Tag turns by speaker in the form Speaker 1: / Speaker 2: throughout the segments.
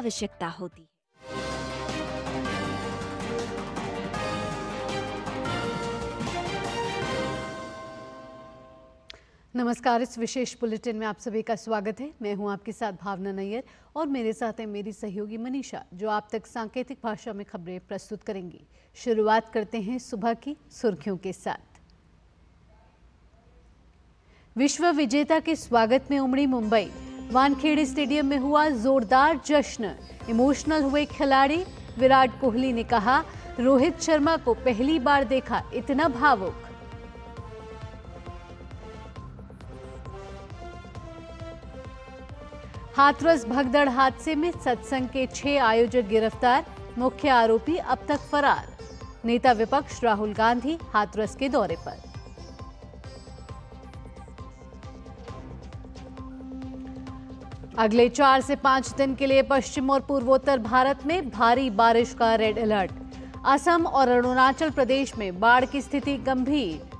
Speaker 1: आवश्यकता होती है नमस्कार इस विशेष बुलेटिन में आप सभी का स्वागत है मैं हूं आपके साथ भावना नैयर और मेरे साथ है मेरी सहयोगी मनीषा जो आप तक सांकेतिक भाषा में खबरें प्रस्तुत करेंगी शुरुआत करते हैं सुबह की सुर्खियों के साथ विश्व विजेता के स्वागत में उमड़ी मुंबई वानखेड़े स्टेडियम में हुआ जोरदार जश्न इमोशनल हुए खिलाड़ी विराट कोहली ने कहा रोहित शर्मा को पहली बार देखा इतना भावुक हाथरस भगदड़ हादसे में सत्संग के छह आयोजक गिरफ्तार मुख्य आरोपी अब तक फरार नेता विपक्ष राहुल गांधी हाथरस के दौरे पर अगले चार से पांच दिन के लिए पश्चिम और पूर्वोत्तर भारत में भारी बारिश का रेड अलर्ट असम और अरुणाचल प्रदेश में बाढ़ की स्थिति गंभीर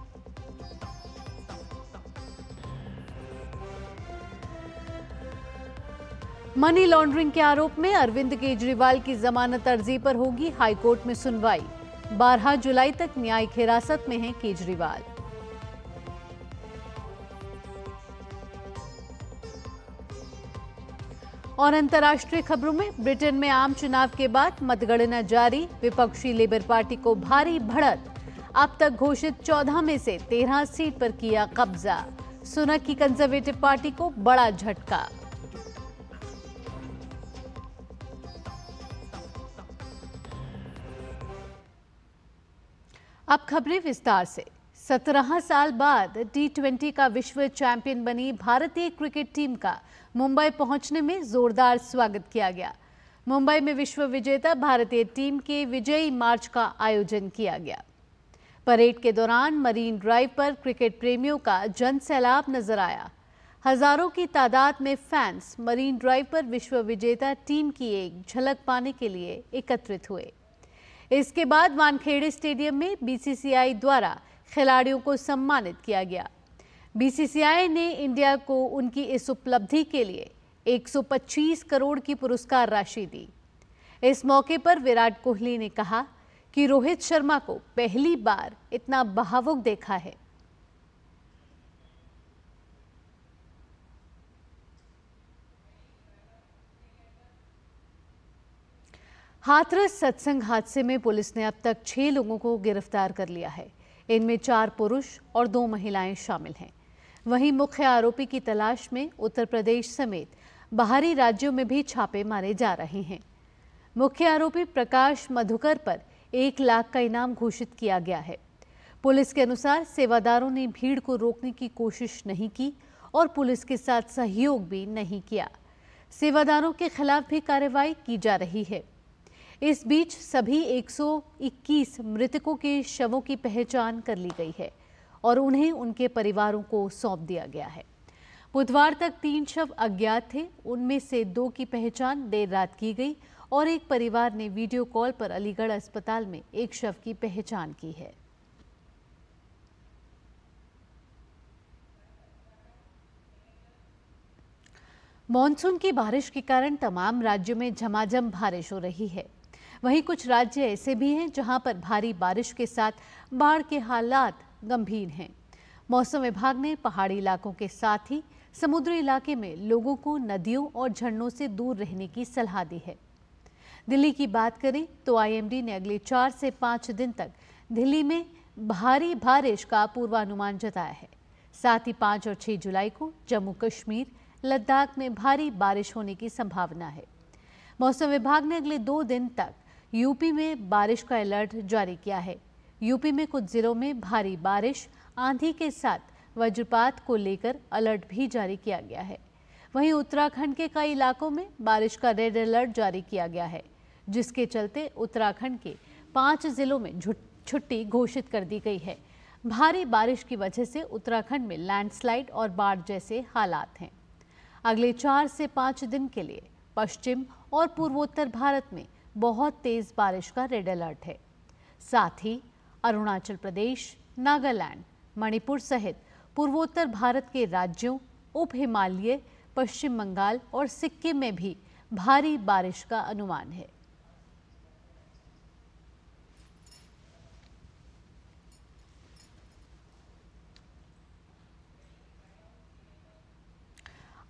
Speaker 1: मनी लॉन्ड्रिंग के आरोप में अरविंद केजरीवाल की जमानत अर्जी पर होगी हाईकोर्ट में सुनवाई 12 जुलाई तक न्यायिक हिरासत में हैं केजरीवाल और अंतर्राष्ट्रीय खबरों में ब्रिटेन में आम चुनाव के बाद मतगणना जारी विपक्षी लेबर पार्टी को भारी भड़त अब तक घोषित 14 में से 13 सीट पर किया कब्जा सुनक की कंजर्वेटिव पार्टी को बड़ा झटका अब खबरें विस्तार से सत्रह साल बाद टी ट्वेंटी का विश्व चैंपियन बनी भारतीय क्रिकेट टीम का मुंबई पहुंचने में जोरदार स्वागत किया गया मुंबई में विश्व विजेता भारतीय टीम के विजयी मार्च का आयोजन किया गया परेड के दौरान मरीन ड्राइव पर क्रिकेट प्रेमियों का जन सैलाब नजर आया हजारों की तादाद में फैंस मरीन ड्राइव पर विश्व विजेता टीम की एक झलक पाने के लिए एकत्रित हुए इसके बाद वानखेड़े स्टेडियम में बीसीसीआई द्वारा खिलाड़ियों को सम्मानित किया गया बीसीसीआई ने इंडिया को उनकी इस उपलब्धि के लिए 125 करोड़ की पुरस्कार राशि दी इस मौके पर विराट कोहली ने कहा कि रोहित शर्मा को पहली बार इतना भावुक देखा है हाथरस सत्संग हादसे में पुलिस ने अब तक छह लोगों को गिरफ्तार कर लिया है इनमें चार पुरुष और दो महिलाएं शामिल हैं वहीं मुख्य आरोपी की तलाश में उत्तर प्रदेश समेत बाहरी राज्यों में भी छापे मारे जा रहे हैं मुख्य आरोपी प्रकाश मधुकर पर एक लाख का इनाम घोषित किया गया है पुलिस के अनुसार सेवादारों ने भीड़ को रोकने की कोशिश नहीं की और पुलिस के साथ सहयोग भी नहीं किया सेवादारों के खिलाफ भी कार्रवाई की जा रही है इस बीच सभी 121 मृतकों के शवों की पहचान कर ली गई है और उन्हें उनके परिवारों को सौंप दिया गया है बुधवार तक तीन शव अज्ञात थे उनमें से दो की पहचान देर रात की गई और एक परिवार ने वीडियो कॉल पर अलीगढ़ अस्पताल में एक शव की पहचान की है मॉनसून की बारिश के कारण तमाम राज्यों में झमाझम बारिश हो रही है वहीं कुछ राज्य ऐसे भी हैं जहां पर भारी बारिश के साथ बाढ़ के हालात गंभीर हैं मौसम विभाग ने पहाड़ी इलाकों के साथ ही समुद्री इलाके में लोगों को नदियों और झरनों से दूर रहने की सलाह दी है दिल्ली की बात करें तो आईएमडी ने अगले चार से पाँच दिन तक दिल्ली में भारी बारिश का पूर्वानुमान जताया है साथ ही पाँच और छः जुलाई को जम्मू कश्मीर लद्दाख में भारी बारिश होने की संभावना है मौसम विभाग ने अगले दो दिन तक यूपी में बारिश का अलर्ट जारी किया है यूपी में कुछ जिलों में भारी बारिश आंधी के साथ वज्रपात को लेकर अलर्ट भी जारी किया गया है वहीं उत्तराखंड के कई इलाकों में बारिश का रेड अलर्ट जारी किया गया है जिसके चलते उत्तराखंड के पाँच जिलों में छुट्टी घोषित कर दी गई है भारी बारिश की वजह से उत्तराखंड में लैंडस्लाइड और बाढ़ जैसे हालात हैं अगले चार से पाँच दिन के लिए पश्चिम और पूर्वोत्तर भारत में बहुत तेज़ बारिश का रेड अलर्ट है साथ ही अरुणाचल प्रदेश नागालैंड मणिपुर सहित पूर्वोत्तर भारत के राज्यों उप हिमालय पश्चिम बंगाल और सिक्किम में भी भारी बारिश का अनुमान है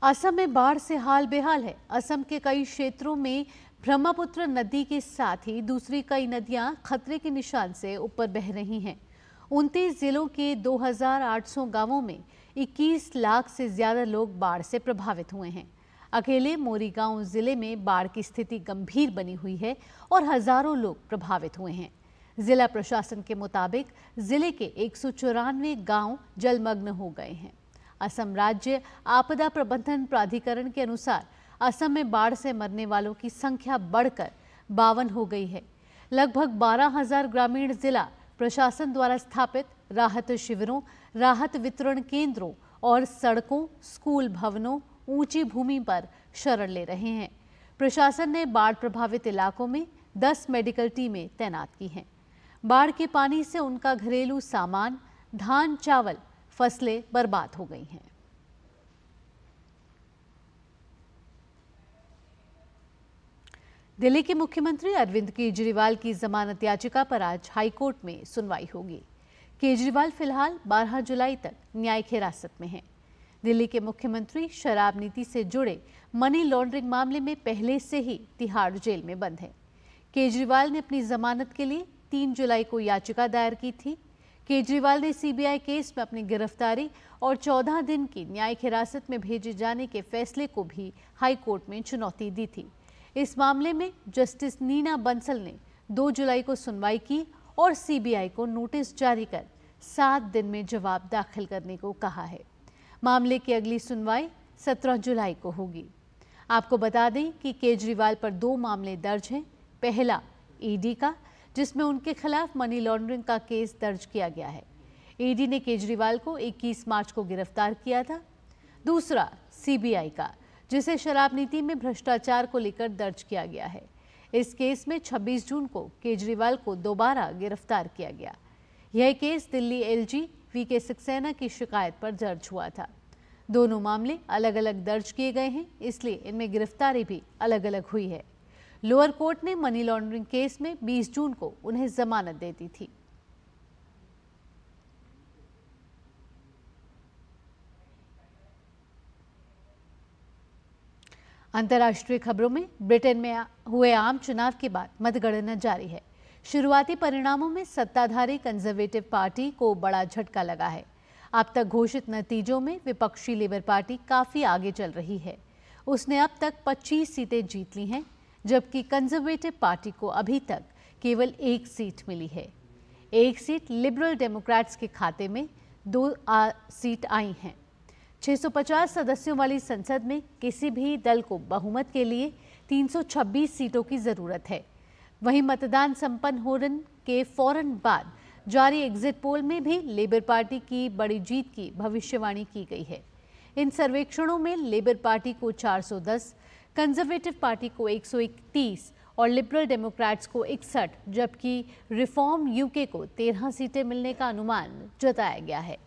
Speaker 1: असम में बाढ़ से हाल बेहाल है असम के कई क्षेत्रों में ब्रह्मपुत्र नदी के साथ ही दूसरी कई नदियां खतरे के निशान से ऊपर बह रही हैं उनतीस जिलों के 2,800 गांवों में 21 लाख से ज़्यादा लोग बाढ़ से प्रभावित हुए हैं अकेले मोरीगांव जिले में बाढ़ की स्थिति गंभीर बनी हुई है और हजारों लोग प्रभावित हुए हैं जिला प्रशासन के मुताबिक जिले के एक सौ गाँव जलमग्न हो गए हैं असम राज्य आपदा प्रबंधन प्राधिकरण के अनुसार असम में बाढ़ से मरने वालों की संख्या बढ़कर बावन हो गई है लगभग बारह हजार ग्रामीण जिला प्रशासन द्वारा स्थापित राहत शिविरों राहत वितरण केंद्रों और सड़कों स्कूल भवनों ऊंची भूमि पर शरण ले रहे हैं प्रशासन ने बाढ़ प्रभावित इलाकों में 10 मेडिकल टीमें तैनात की हैं बाढ़ के पानी से उनका घरेलू सामान धान चावल फसलें बर्बाद हो गई हैं दिल्ली के मुख्यमंत्री अरविंद केजरीवाल की जमानत याचिका पर आज हाईकोर्ट में सुनवाई होगी केजरीवाल फिलहाल 12 जुलाई तक न्यायिक हिरासत में हैं। दिल्ली के मुख्यमंत्री शराब नीति से जुड़े मनी लॉन्ड्रिंग मामले में पहले से ही तिहाड़ जेल में बंद हैं। केजरीवाल ने अपनी जमानत के लिए 3 जुलाई को याचिका दायर की थी केजरीवाल ने सीबीआई केस में अपनी गिरफ्तारी और 14 दिन की न्यायिक हिरासत में भेजे जाने के फैसले को भी हाईकोर्ट में चुनौती दी थी इस मामले में जस्टिस नीना बंसल ने 2 जुलाई को सुनवाई की और सीबीआई को नोटिस जारी कर सात दिन में जवाब दाखिल करने को कहा है मामले की अगली सुनवाई 17 जुलाई को होगी आपको बता दें कि केजरीवाल पर दो मामले दर्ज हैं पहला ईडी का जिसमें उनके खिलाफ मनी लॉन्ड्रिंग का केस दर्ज किया गया है ईडी ने केजरीवाल को 21 मार्च को गिरफ्तार किया था दूसरा सीबीआई का जिसे शराब नीति में भ्रष्टाचार को लेकर दर्ज किया गया है इस केस में 26 जून को केजरीवाल को दोबारा गिरफ्तार किया गया यह केस दिल्ली एलजी वी के सक्सेना की शिकायत पर दर्ज हुआ था दोनों मामले अलग अलग दर्ज किए गए हैं इसलिए इनमें गिरफ्तारी भी अलग अलग हुई है लोअर कोर्ट ने मनी लॉन्ड्रिंग केस में 20 जून को उन्हें जमानत दे दी थी अंतर्राष्ट्रीय खबरों में ब्रिटेन में हुए आम चुनाव के बाद मतगणना जारी है शुरुआती परिणामों में सत्ताधारी कंजर्वेटिव पार्टी को बड़ा झटका लगा है अब तक घोषित नतीजों में विपक्षी लेबर पार्टी काफ़ी आगे चल रही है उसने अब तक 25 सीटें जीत ली हैं जबकि कंजर्वेटिव पार्टी को अभी तक केवल एक सीट मिली है एक सीट लिबरल डेमोक्रेट्स के खाते में दो आ, सीट आई हैं 650 सदस्यों वाली संसद में किसी भी दल को बहुमत के लिए 326 सीटों की ज़रूरत है वहीं मतदान संपन्न होने के फौरन बाद जारी एग्जिट पोल में भी लेबर पार्टी की बड़ी जीत की भविष्यवाणी की गई है इन सर्वेक्षणों में लेबर पार्टी को 410, कंजर्वेटिव पार्टी को 131 और लिबरल डेमोक्रेट्स को इकसठ जबकि रिफॉर्म यूके को 13 सीटें मिलने का अनुमान जताया गया है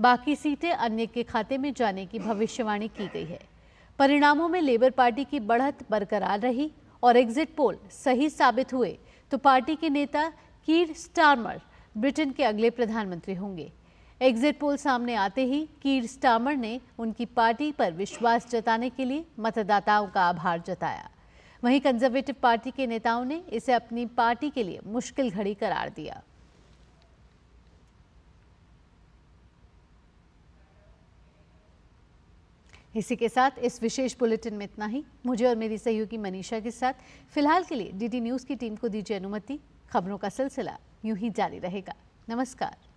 Speaker 1: बाकी सीटें अन्य के खाते में जाने की भविष्यवाणी की गई है परिणामों में लेबर पार्टी की बढ़त बरकरार रही और एग्जिट पोल सही साबित हुए तो पार्टी के नेता कीर स्टार्मर ब्रिटेन के अगले प्रधानमंत्री होंगे एग्जिट पोल सामने आते ही कीर स्टार्मर ने उनकी पार्टी पर विश्वास जताने के लिए मतदाताओं का आभार जताया वहीं कंजर्वेटिव पार्टी के नेताओं ने इसे अपनी पार्टी के लिए मुश्किल घड़ी करार दिया इसी के साथ इस विशेष बुलेटिन में इतना ही मुझे और मेरी सहयोगी मनीषा के साथ फिलहाल के लिए डीडी न्यूज़ की टीम को दीजिए अनुमति खबरों का सिलसिला यूं ही जारी रहेगा नमस्कार